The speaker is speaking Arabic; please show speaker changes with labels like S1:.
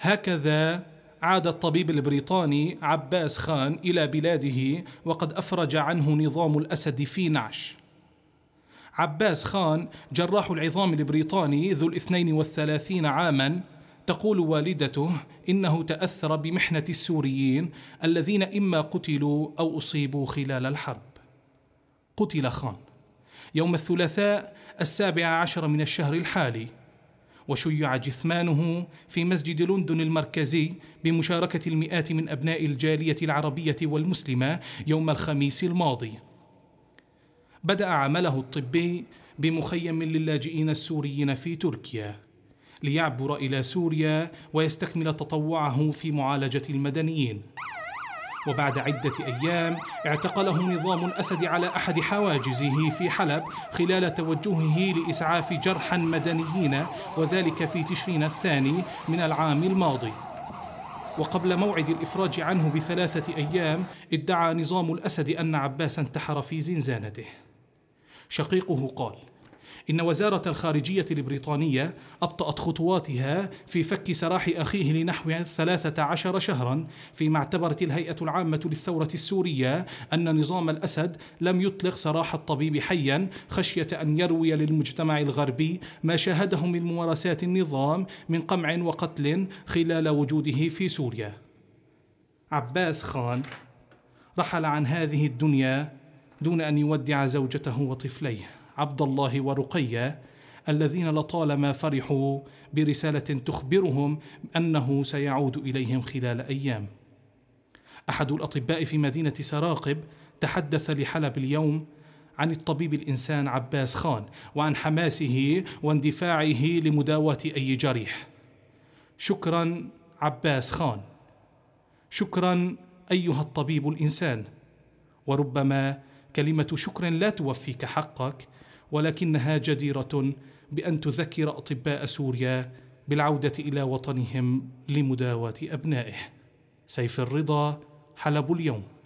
S1: هكذا عاد الطبيب البريطاني عباس خان الى بلاده وقد افرج عنه نظام الاسد في نعش عباس خان جراح العظام البريطاني ذو الاثنين والثلاثين عاما تقول والدته انه تاثر بمحنه السوريين الذين اما قتلوا او اصيبوا خلال الحرب قتل خان يوم الثلاثاء السابع عشر من الشهر الحالي وشيع جثمانه في مسجد لندن المركزي بمشاركة المئات من أبناء الجالية العربية والمسلمة يوم الخميس الماضي. بدأ عمله الطبي بمخيم للاجئين السوريين في تركيا ليعبر إلى سوريا ويستكمل تطوعه في معالجة المدنيين. وبعد عدة أيام اعتقلهم نظام الأسد على أحد حواجزه في حلب خلال توجهه لإسعاف جرحى مدنيين وذلك في تشرين الثاني من العام الماضي وقبل موعد الإفراج عنه بثلاثة أيام ادعى نظام الأسد أن عباس انتحر في زنزانته شقيقه قال إن وزارة الخارجية البريطانية أبطأت خطواتها في فك سراح أخيه لنحو 13 شهرا فيما اعتبرت الهيئة العامة للثورة السورية أن نظام الأسد لم يطلق سراح الطبيب حيا خشية أن يروي للمجتمع الغربي ما شاهده من ممارسات النظام من قمع وقتل خلال وجوده في سوريا. عباس خان رحل عن هذه الدنيا دون أن يودع زوجته وطفليه عبد الله ورقيه الذين لطالما فرحوا برساله تخبرهم انه سيعود اليهم خلال ايام احد الاطباء في مدينه سراقب تحدث لحلب اليوم عن الطبيب الانسان عباس خان وعن حماسه واندفاعه لمداواه اي جريح شكرا عباس خان شكرا ايها الطبيب الانسان وربما كلمه شكر لا توفيك حقك ولكنها جديرة بأن تذكر أطباء سوريا بالعودة إلى وطنهم لمداواة أبنائه سيف الرضا حلب اليوم